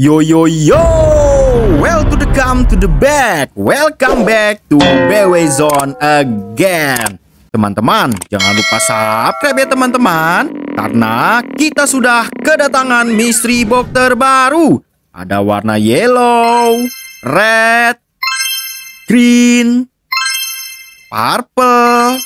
Yo yo yo, well to the come to the back, welcome back to BW Zone again. Teman-teman, jangan lupa subscribe ya teman-teman, karena kita sudah kedatangan misteri box terbaru. Ada warna yellow, red, green, purple,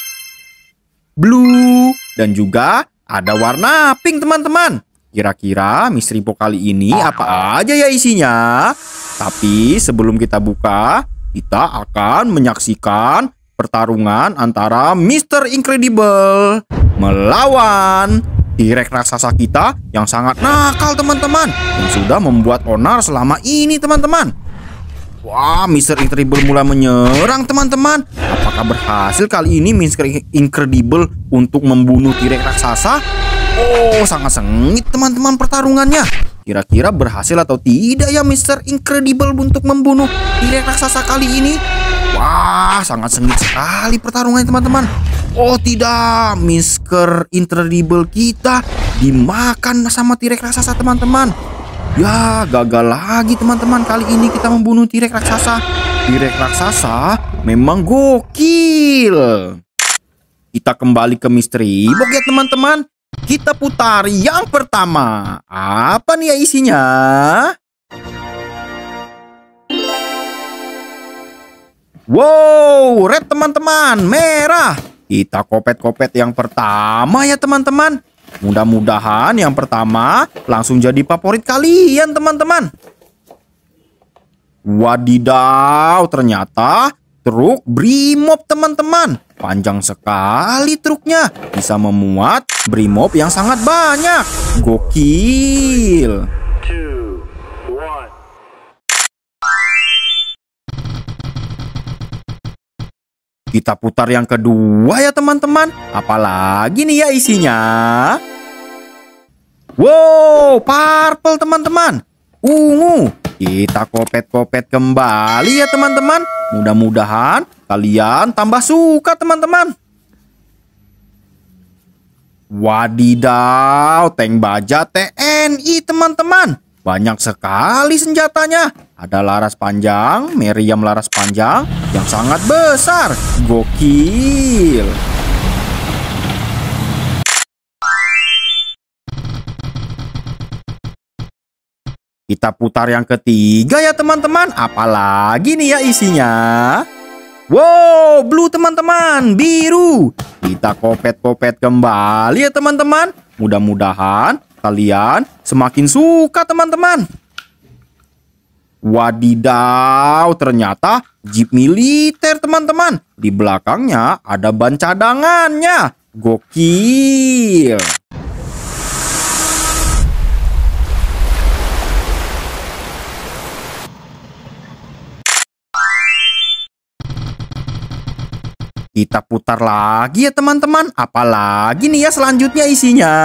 blue, dan juga ada warna pink teman-teman. Kira-kira misteri po kali ini ah. apa aja ya isinya? Tapi sebelum kita buka, kita akan menyaksikan pertarungan antara Mr. Incredible melawan Direk raksasa kita yang sangat nakal teman-teman yang sudah membuat onar selama ini teman-teman. Wah, Mr. Incredible mulai menyerang teman-teman. Apakah berhasil kali ini Mr. Incredible untuk membunuh Direk raksasa? Oh, sangat sengit teman-teman pertarungannya. Kira-kira berhasil atau tidak ya Mr. Incredible untuk membunuh pilih raksasa kali ini? Wah, sangat sengit sekali pertarungannya teman-teman. Oh tidak, Mr. Incredible kita dimakan sama t raksasa teman-teman. Ya, gagal lagi teman-teman. Kali ini kita membunuh T-Rex raksasa. t raksasa memang gokil. Kita kembali ke misteri box ya teman-teman. Kita putar yang pertama. Apa nih ya isinya? Wow, red teman-teman, merah. Kita kopet-kopet yang pertama ya teman-teman. Mudah-mudahan yang pertama langsung jadi favorit kalian teman-teman. Wadidaw, ternyata Truk Brimob teman-teman Panjang sekali truknya Bisa memuat Brimob yang sangat banyak Gokil Kita putar yang kedua ya teman-teman Apalagi nih ya isinya Wow, purple teman-teman Ungu kita kopet-kopet kembali ya teman-teman. Mudah-mudahan kalian tambah suka teman-teman. Wadidaw, tank baja TNI teman-teman. Banyak sekali senjatanya. Ada laras panjang, meriam laras panjang yang sangat besar. Gokil. Kita putar yang ketiga ya teman-teman. Apalagi nih ya isinya. Wow, blue teman-teman, biru. Kita kopet-kopet kembali ya teman-teman. Mudah-mudahan kalian semakin suka teman-teman. Wadidaw, ternyata jeep militer teman-teman. Di belakangnya ada ban cadangannya. Gokil. Kita putar lagi ya teman-teman. Apalagi nih ya selanjutnya isinya.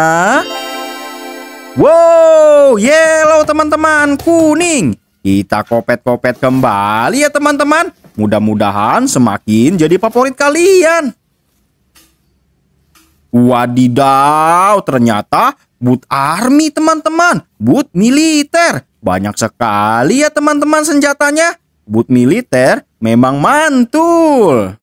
Wow, yellow teman-teman, kuning. Kita kopet-kopet kembali ya teman-teman. Mudah-mudahan semakin jadi favorit kalian. Wadidaw, ternyata boot army teman-teman. Boot militer. Banyak sekali ya teman-teman senjatanya. Boot militer memang mantul.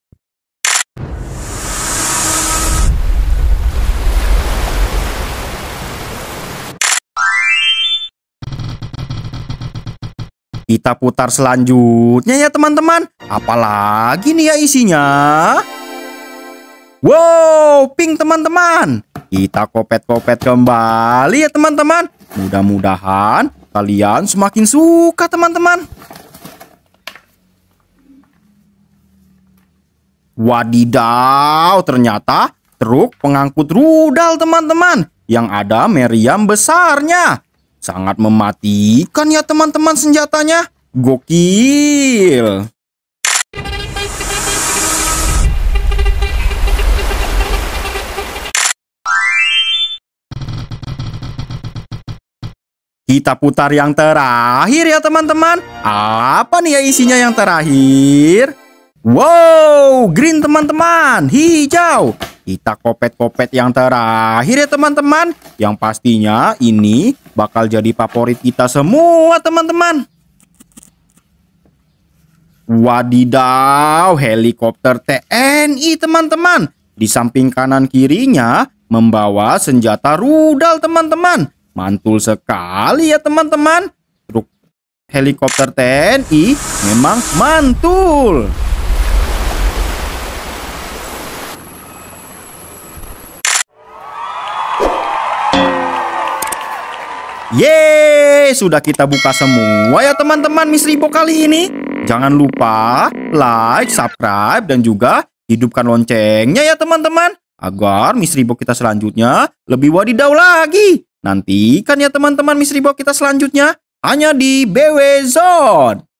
Kita putar selanjutnya ya teman-teman. Apalagi nih ya isinya? Wow, pink teman-teman. Kita kopet-kopet kembali ya teman-teman. Mudah-mudahan kalian semakin suka teman-teman. Wadidaw, ternyata truk pengangkut rudal teman-teman. Yang ada meriam besarnya. Sangat mematikan ya teman-teman senjatanya. Gokil. Kita putar yang terakhir ya teman-teman. Apa nih ya isinya yang terakhir? Wow, green teman-teman, hijau kita kopet-kopet yang terakhir ya teman-teman. Yang pastinya ini bakal jadi favorit kita semua teman-teman. Wadidaw, helikopter TNI teman-teman. Di samping kanan kirinya membawa senjata rudal teman-teman. Mantul sekali ya teman-teman. Truk helikopter TNI memang mantul. Yeay, sudah kita buka semua ya teman-teman Misteri box kali ini. Jangan lupa like, subscribe, dan juga hidupkan loncengnya ya teman-teman. Agar Misteri box kita selanjutnya lebih wadidaw lagi. Nantikan ya teman-teman Misteri box kita selanjutnya hanya di BW Zone.